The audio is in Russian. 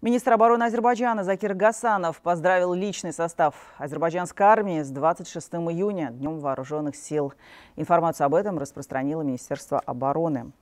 Министр обороны Азербайджана Закир Гасанов поздравил личный состав азербайджанской армии с 26 июня, Днем Вооруженных сил. Информацию об этом распространило Министерство обороны.